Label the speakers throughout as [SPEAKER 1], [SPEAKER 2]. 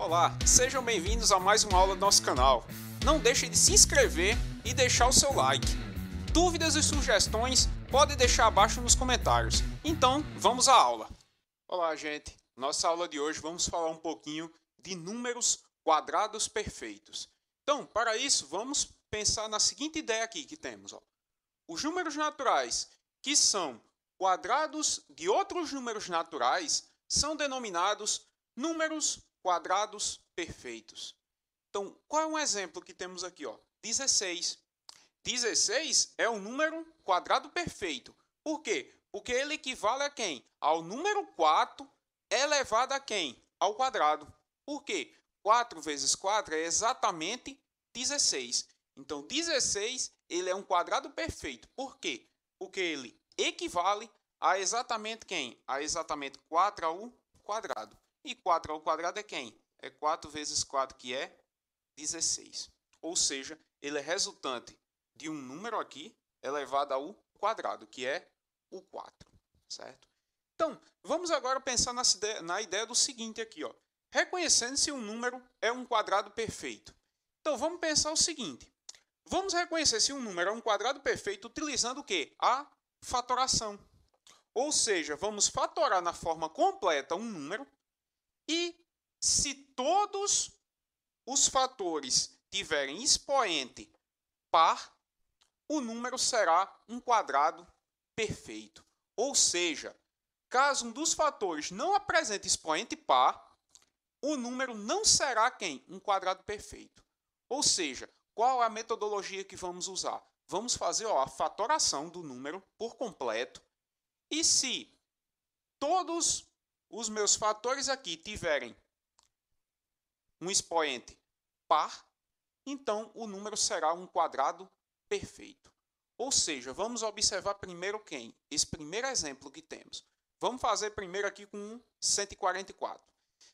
[SPEAKER 1] Olá, sejam bem-vindos a mais uma aula do nosso canal. Não deixe de se inscrever e deixar o seu like. Dúvidas e sugestões pode deixar abaixo nos comentários. Então, vamos à aula. Olá, gente. Nossa aula de hoje vamos falar um pouquinho de números quadrados perfeitos. Então, para isso, vamos pensar na seguinte ideia aqui que temos. Os números naturais que são quadrados de outros números naturais são denominados números quadrados perfeitos. Então, qual é um exemplo que temos aqui? Ó? 16. 16 é um número quadrado perfeito. Por quê? Porque ele equivale a quem? Ao número 4 elevado a quem? Ao quadrado. Por quê? 4 vezes 4 é exatamente 16. Então, 16 ele é um quadrado perfeito. Por quê? Porque ele equivale a exatamente quem? A exatamente 4 ao quadrado. E 4 ao quadrado é quem? É 4 vezes 4, que é 16. Ou seja, ele é resultante de um número aqui elevado ao quadrado, que é o 4, certo? Então, vamos agora pensar na ideia, na ideia do seguinte aqui, ó. Reconhecendo se um número é um quadrado perfeito. Então, vamos pensar o seguinte. Vamos reconhecer se um número é um quadrado perfeito utilizando o quê? A fatoração. Ou seja, vamos fatorar na forma completa um número e se todos os fatores tiverem expoente par, o número será um quadrado perfeito. Ou seja, caso um dos fatores não apresente expoente par, o número não será quem? Um quadrado perfeito. Ou seja, qual é a metodologia que vamos usar? Vamos fazer ó, a fatoração do número por completo. E se todos os meus fatores aqui tiverem um expoente par, então o número será um quadrado perfeito. Ou seja, vamos observar primeiro quem? Esse primeiro exemplo que temos. Vamos fazer primeiro aqui com 144.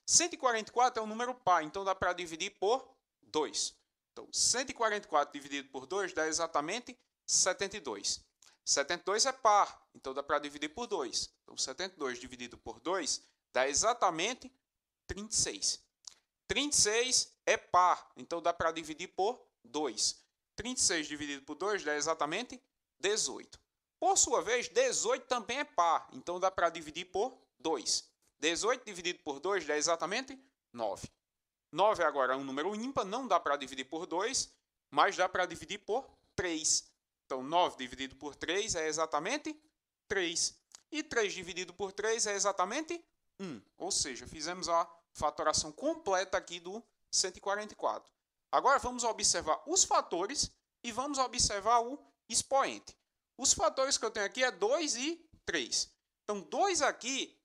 [SPEAKER 1] 144 é um número par, então dá para dividir por 2. Então, 144 dividido por 2 dá exatamente 72. 72 é par, então dá para dividir por 2. Então, 72 dividido por 2 Dá exatamente 36. 36 é par, então dá para dividir por 2. 36 dividido por 2 dá exatamente 18. Por sua vez, 18 também é par, então dá para dividir por 2. 18 dividido por 2 dá exatamente 9. 9 agora é um número ímpar, não dá para dividir por 2, mas dá para dividir por 3. Então, 9 dividido por 3 é exatamente 3. E 3 dividido por 3 é exatamente 1. Ou seja, fizemos a fatoração completa aqui do 144. Agora vamos observar os fatores e vamos observar o expoente. Os fatores que eu tenho aqui é 2 e 3. Então, 2 aqui,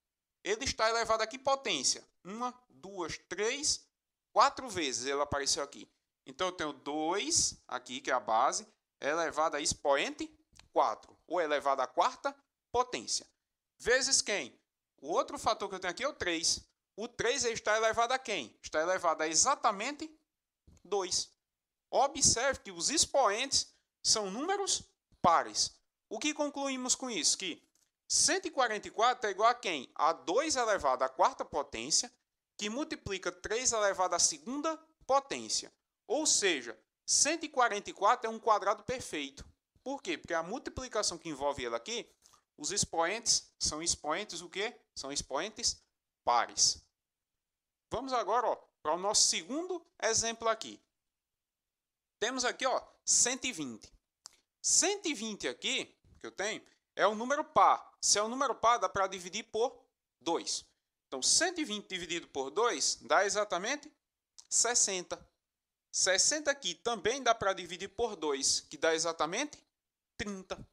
[SPEAKER 1] ele está elevado aqui potência. 1, 2, 3, 4 vezes ele apareceu aqui. Então, eu tenho 2 aqui, que é a base, elevado a expoente 4, ou elevado à quarta potência. Vezes quem? O outro fator que eu tenho aqui é o 3. O 3 está elevado a quem? Está elevado a exatamente 2. Observe que os expoentes são números pares. O que concluímos com isso? Que 144 é igual a quem? A 2 elevado à quarta potência, que multiplica 3 elevado à segunda potência. Ou seja, 144 é um quadrado perfeito. Por quê? Porque a multiplicação que envolve ele aqui os expoentes são expoentes o quê? São expoentes pares. Vamos agora para o nosso segundo exemplo aqui. Temos aqui ó, 120. 120 aqui, que eu tenho, é o número par. Se é o número par, dá para dividir por 2. Então, 120 dividido por 2 dá exatamente 60. 60 aqui também dá para dividir por 2, que dá exatamente 30.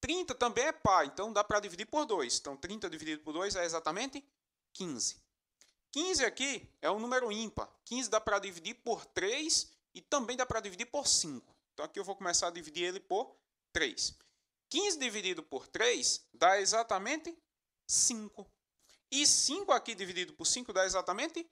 [SPEAKER 1] 30 também é par, então dá para dividir por 2. Então 30 dividido por 2 é exatamente 15. 15 aqui é um número ímpar. 15 dá para dividir por 3 e também dá para dividir por 5. Então aqui eu vou começar a dividir ele por 3. 15 dividido por 3 dá exatamente 5. E 5 aqui dividido por 5 dá exatamente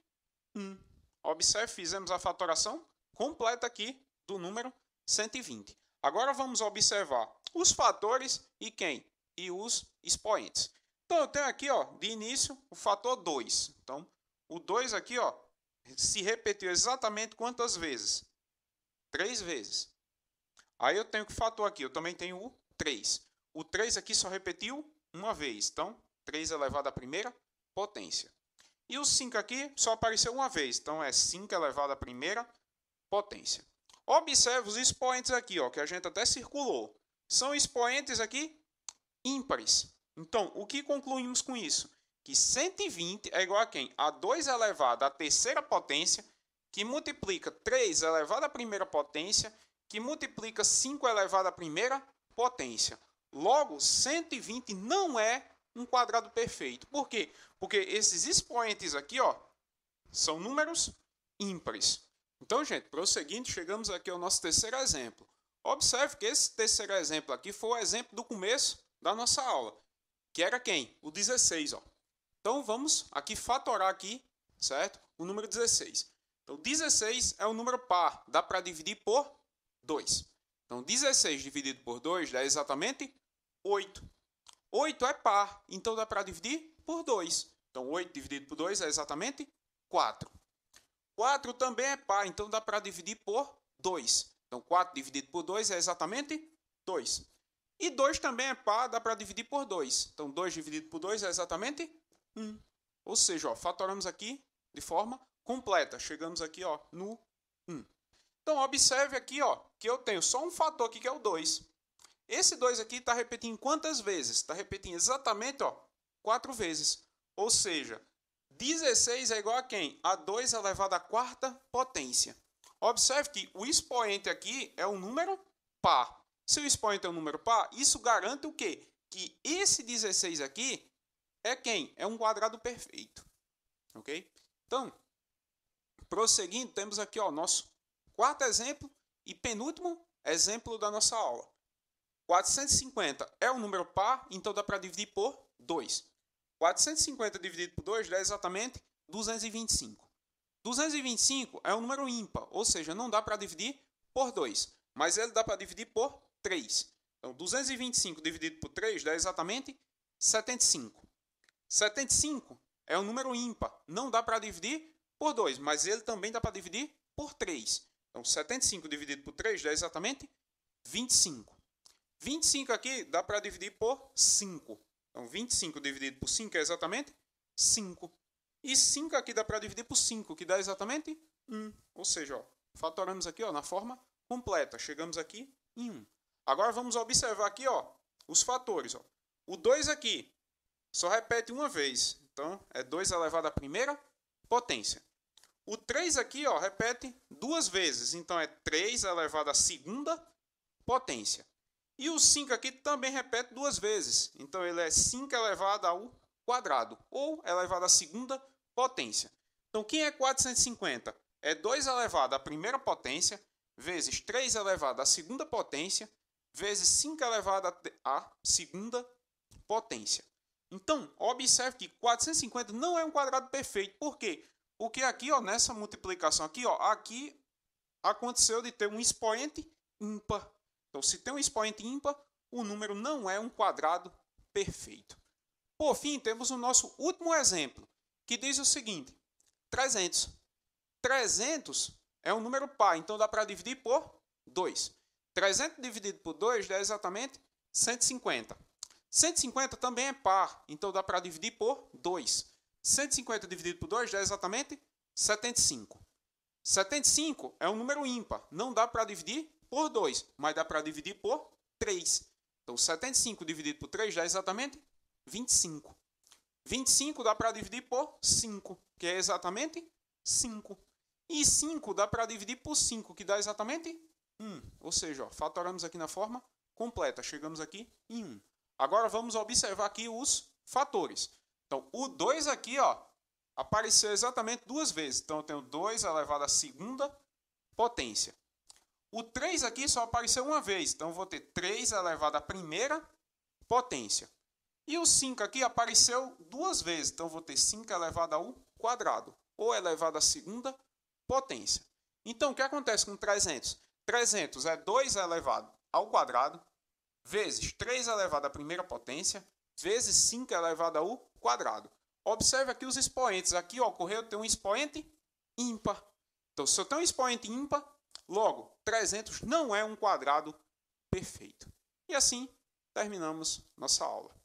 [SPEAKER 1] 1. Observe, fizemos a fatoração completa aqui do número 120. Agora vamos observar os fatores e quem? E os expoentes. Então eu tenho aqui, ó, de início, o fator 2. Então, o 2 aqui, ó, se repetiu exatamente quantas vezes? Três vezes. Aí eu tenho que fator aqui, eu também tenho o 3. O 3 aqui só repetiu uma vez, então 3 elevado à primeira potência. E o 5 aqui só apareceu uma vez, então é 5 elevado à primeira potência. Observe os expoentes aqui, ó, que a gente até circulou são expoentes aqui ímpares. Então, o que concluímos com isso? Que 120 é igual a quem? A 2 elevado à terceira potência, que multiplica 3 elevado à primeira potência, que multiplica 5 elevado à primeira potência. Logo, 120 não é um quadrado perfeito. Por quê? Porque esses expoentes aqui ó, são números ímpares. Então, gente, prosseguindo, chegamos aqui ao nosso terceiro exemplo. Observe que esse terceiro exemplo aqui foi o exemplo do começo da nossa aula, que era quem? O 16, ó. Então vamos aqui fatorar aqui, certo? O número 16. Então 16 é o um número par, dá para dividir por 2. Então 16 dividido por 2 dá exatamente 8. 8 é par, então dá para dividir por 2. Então 8 dividido por 2 é exatamente 4. 4 também é par, então dá para dividir por 2. Então, 4 dividido por 2 é exatamente 2. E 2 também é pá, dá para dividir por 2. Então, 2 dividido por 2 é exatamente 1. Ou seja, ó, fatoramos aqui de forma completa. Chegamos aqui ó, no 1. Então, observe aqui ó, que eu tenho só um fator aqui, que é o 2. Esse 2 aqui está repetindo quantas vezes? Está repetindo exatamente 4 vezes. Ou seja, 16 é igual a quem? A 2 elevado à quarta potência. Observe que o expoente aqui é um número par. Se o expoente é um número par, isso garante o quê? Que esse 16 aqui é quem? É um quadrado perfeito. Ok? Então, prosseguindo, temos aqui o nosso quarto exemplo e penúltimo exemplo da nossa aula. 450 é um número par, então dá para dividir por 2. 450 dividido por 2 dá exatamente 225. 225 é um número ímpar, ou seja, não dá para dividir por 2, mas ele dá para dividir por 3. Então, 225 dividido por 3 dá exatamente 75. 75 é um número ímpar, não dá para dividir por 2, mas ele também dá para dividir por 3. Então, 75 dividido por 3 dá exatamente 25. 25 aqui dá para dividir por 5. Então, 25 dividido por 5 é exatamente 5. E 5 aqui dá para dividir por 5, que dá exatamente 1. Ou seja, ó, fatoramos aqui ó, na forma completa. Chegamos aqui em 1. Agora vamos observar aqui ó, os fatores. Ó. O 2 aqui só repete uma vez. Então, é 2 elevado à primeira potência. O 3 aqui ó, repete duas vezes. Então, é 3 elevado à segunda potência. E o 5 aqui também repete duas vezes. Então, ele é 5 elevado ao quadrado. Ou elevado à segunda potência potência. Então, quem é 450? É 2 elevado à primeira potência, vezes 3 elevado à segunda potência, vezes 5 elevado à segunda potência. Então, observe que 450 não é um quadrado perfeito. Por quê? Porque aqui, ó, nessa multiplicação aqui, ó, aqui aconteceu de ter um expoente ímpar. Então, se tem um expoente ímpar, o número não é um quadrado perfeito. Por fim, temos o nosso último exemplo que diz o seguinte: 300. 300 é um número par, então dá para dividir por 2. 300 dividido por 2 dá exatamente 150. 150 também é par, então dá para dividir por 2. 150 dividido por 2 dá exatamente 75. 75 é um número ímpar, não dá para dividir por 2, mas dá para dividir por 3. Então, 75 dividido por 3 dá exatamente 25. 25 dá para dividir por 5, que é exatamente 5. E 5 dá para dividir por 5, que dá exatamente 1. Ou seja, ó, fatoramos aqui na forma completa. Chegamos aqui em 1. Agora vamos observar aqui os fatores. Então, o 2 aqui ó, apareceu exatamente duas vezes. Então, eu tenho 2 elevado à segunda potência. O 3 aqui só apareceu uma vez. Então, eu vou ter 3 elevado à primeira potência. E o 5 aqui apareceu duas vezes, então vou ter 5 elevado a 1 quadrado, ou elevado à segunda potência. Então, o que acontece com 300? 300 é 2 elevado ao quadrado, vezes 3 elevado à primeira potência, vezes 5 elevado ao quadrado. Observe aqui os expoentes. Aqui ocorreu ter um expoente ímpar. Então, se eu tenho um expoente ímpar, logo, 300 não é um quadrado perfeito. E assim terminamos nossa aula.